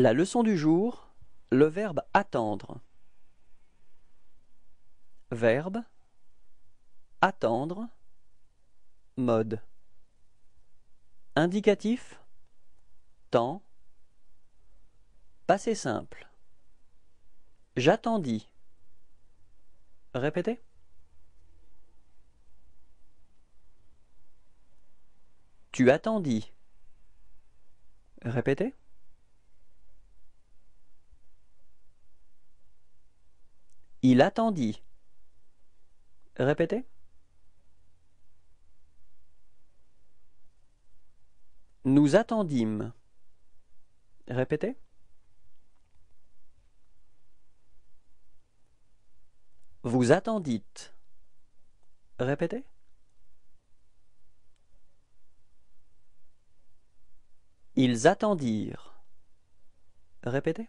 La leçon du jour, le verbe attendre. Verbe attendre mode indicatif temps passé simple j'attendis répétez tu attendis répétez Il attendit. Répétez. Nous attendîmes. Répétez. Vous attendîtes. Répétez. Ils attendirent. Répétez.